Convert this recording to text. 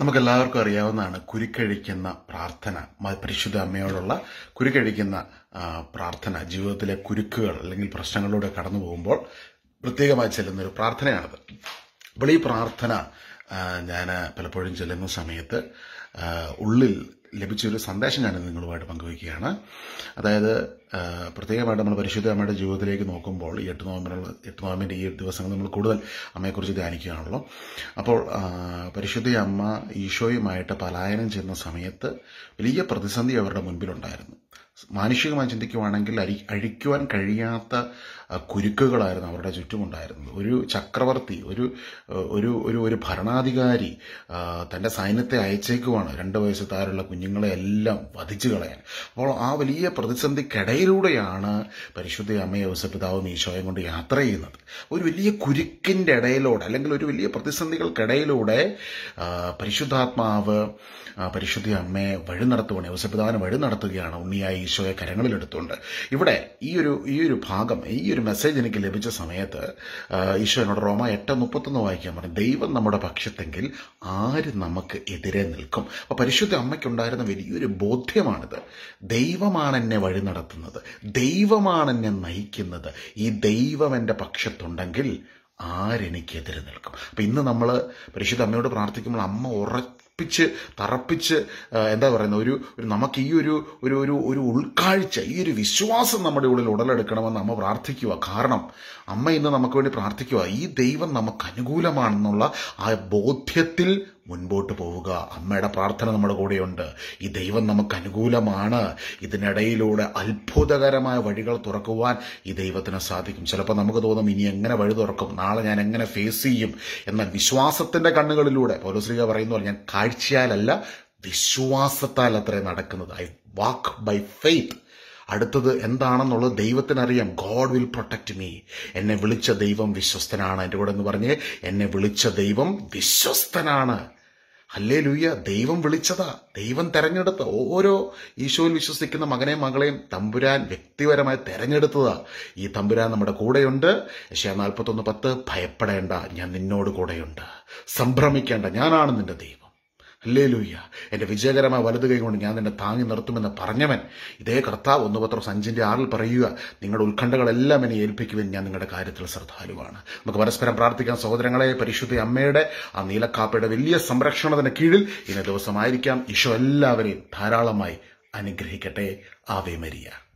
നമുക്കെല്ലാവർക്കും അറിയാവുന്നതാണ് കുരുക്കഴിക്കുന്ന പ്രാർത്ഥന പരിശുദ്ധ അമ്മയോടുള്ള കുരുക്കഴിക്കുന്ന പ്രാർത്ഥന ജീവിതത്തിലെ കുരുക്കുകൾ അല്ലെങ്കിൽ പ്രശ്നങ്ങളിലൂടെ കടന്നു പോകുമ്പോൾ പ്രത്യേകമായി ചെല്ലുന്നൊരു പ്രാർത്ഥനയാണത് അപ്പോൾ ഈ പ്രാർത്ഥന ഞാൻ പലപ്പോഴും ചെല്ലുന്ന സമയത്ത് ഉള്ളിൽ ലഭിച്ചൊരു സന്ദേശം ഞാൻ നിങ്ങളുമായിട്ട് പങ്കുവയ്ക്കുകയാണ് അതായത് പ്രത്യേകമായിട്ട് നമ്മൾ പരിശുദ്ധ അമ്മയുടെ ജീവിതത്തിലേക്ക് നോക്കുമ്പോൾ ഈ എട്ട് നോമ്പിനുള്ള എട്ട് നോമ്പിൻ്റെ ഈ ദിവസങ്ങൾ നമ്മൾ കൂടുതൽ അമ്മയെക്കുറിച്ച് ധ്യാനിക്കുകയാണല്ലോ അപ്പോൾ പരിശുദ്ധ അമ്മ ഈശോയുമായിട്ട് പലായനം ചെയ്യുന്ന സമയത്ത് വലിയ പ്രതിസന്ധി അവരുടെ മുൻപിലുണ്ടായിരുന്നു മാനുഷികമായി ചിന്തിക്കുവാണെങ്കിൽ അരി അഴിക്കുവാൻ കഴിയാത്ത കുരുക്കുകളായിരുന്നു അവരുടെ ചുറ്റുമുണ്ടായിരുന്നത് ഒരു ചക്രവർത്തി ഒരു ഒരു ഒരു ഒരു ഭരണാധികാരി തൻ്റെ സൈന്യത്തെ അയച്ചേക്കുവാണ് രണ്ട് വയസ്സ് താരുള്ള കുഞ്ഞുങ്ങളെ എല്ലാം വധിച്ചു കളയാൻ അപ്പോൾ ആ വലിയ പ്രതിസന്ധിക്കിടയിലൂടെയാണ് പരിശുദ്ധ അമ്മയെ ഔസപിതാവും ഈശോയും കൊണ്ട് യാത്ര ചെയ്യുന്നത് ഒരു വലിയ കുരുക്കിൻ്റെ ഇടയിലൂടെ അല്ലെങ്കിൽ ഒരു വലിയ പ്രതിസന്ധികൾക്കിടയിലൂടെ പരിശുദ്ധാത്മാവ് പരിശുദ്ധ അമ്മയെ വഴി നടത്തുകയാണ് ഔസപിതാവിനെ വഴി നടത്തുകയാണ് ഉണ്ണിയായി ഈശോയെ കരങ്ങളിലെടുത്തുകൊണ്ട് ഇവിടെ ഈ ഒരു ഈ ഒരു ഭാഗം ഈ ഒരു മെസ്സേജ് എനിക്ക് ലഭിച്ച സമയത്ത് ഈശോ എന്നോട് റോമ എട്ട് മുപ്പത്തൊന്ന് വായിക്കാൻ പറഞ്ഞു ദൈവം നമ്മുടെ പക്ഷത്തെങ്കിൽ ആര് നമുക്ക് എതിരെ നിൽക്കും അപ്പോൾ പരിശുദ്ധ അമ്മയ്ക്കുണ്ടായിരുന്ന വലിയൊരു ബോധ്യമാണിത് ദൈവമാണ് എന്നെ വഴി നടത്തുന്നത് ദൈവമാണ് എന്നെ നയിക്കുന്നത് ഈ ദൈവം എൻ്റെ പക്ഷത്തുണ്ടെങ്കിൽ ആരെനിക്കെതിരെ നിൽക്കും അപ്പം ഇന്ന് നമ്മൾ പരിശുദ്ധ അമ്മയോട് പ്രാർത്ഥിക്കുമ്പോൾ അമ്മ ഉറ തറപ്പിച്ച് തറപ്പിച്ച് എന്താ പറയുന്ന ഒരു ഒരു നമുക്ക് ഈ ഒരു ഒരു ഒരു ഒരു ഉൾക്കാഴ്ച ഈ ഒരു വിശ്വാസം നമ്മുടെ ഉള്ളിൽ ഉടലെടുക്കണമെന്ന് അമ്മ പ്രാർത്ഥിക്കുക കാരണം അമ്മ ഇന്ന് നമുക്ക് വേണ്ടി പ്രാർത്ഥിക്കുക ഈ ദൈവം നമുക്ക് അനുകൂലമാണെന്നുള്ള ആ ബോധ്യത്തിൽ മുൻപോട്ട് പോവുക അമ്മയുടെ പ്രാർത്ഥന നമ്മുടെ കൂടെയുണ്ട് ഈ ദൈവം നമുക്ക് അനുകൂലമാണ് ഇതിനിടയിലൂടെ അത്ഭുതകരമായ വഴികൾ തുറക്കുവാൻ ഈ ദൈവത്തിന് സാധിക്കും ചിലപ്പോൾ നമുക്ക് തോന്നും ഇനി എങ്ങനെ വഴി തുറക്കും നാളെ ഞാൻ എങ്ങനെ ഫേസ് ചെയ്യും എന്ന വിശ്വാസത്തിന്റെ കണ്ണുകളിലൂടെ പൗലോസ്ലിക പറയുന്ന പോലെ ഞാൻ കാഴ്ചയാലല്ല വിശ്വാസത്താൽ അത്രേ നടക്കുന്നത് ഐ വാക്ക് ബൈ ഫെയ്ത്ത് അടുത്തത് എന്താണെന്നുള്ളത് ദൈവത്തിനറിയാം ഗോഡ് വിൽ പ്രൊട്ടക്ട് മീ എന്നെ വിളിച്ച ദൈവം വിശ്വസ്തനാണ് എൻ്റെ കൂടെ എന്ന് പറഞ്ഞ് എന്നെ വിളിച്ച ദൈവം വിശ്വസ്തനാണ് അല്ലേ ലൂയ്യ ദൈവം വിളിച്ചതാ ദൈവം തെരഞ്ഞെടുത്ത ഓരോ ഈശോയിൽ വിശ്വസിക്കുന്ന മകനെയും മകളെയും തമ്പുരാൻ വ്യക്തിപരമായി തെരഞ്ഞെടുത്തതാ ഈ തമ്പുരാൻ നമ്മുടെ കൂടെയുണ്ട് ഏഷ്യ നാൽപ്പത്തൊന്ന് പത്ത് ഭയപ്പെടേണ്ട ഞാൻ നിന്നോട് കൂടെയുണ്ട് സംഭ്രമിക്കേണ്ട ഞാനാണ് നിന്റെ ദൈവം അല്ലേ ലൂയ്യ എൻ്റെ വിജയകരമായ വലതു കൈകൊണ്ട് ഞാൻ നിന്നെ താങ്ങി നിർത്തുമെന്ന് പറഞ്ഞവൻ ഇതേ കർത്താവ് ഒന്ന് പത്രം അഞ്ചിൻ്റെ ആറിൽ പറയുക നിങ്ങളുടെ ഉത്കണ്ഠകളെല്ലാം എന്നെ ഏൽപ്പിക്കുവാൻ ഞാൻ നിങ്ങളുടെ കാര്യത്തിൽ ശ്രദ്ധാലുവാണ് നമുക്ക് പരസ്പരം പ്രാർത്ഥിക്കാൻ സഹോദരങ്ങളെ പരിശുദ്ധ അമ്മയുടെ ആ നീലക്കാപ്പയുടെ വലിയ സംരക്ഷണത്തിന് കീഴിൽ ഇന്ന ദിവസമായിരിക്കാം ഈശോ എല്ലാവരെയും ധാരാളമായി അനുഗ്രഹിക്കട്ടെ ആവേ മരിയ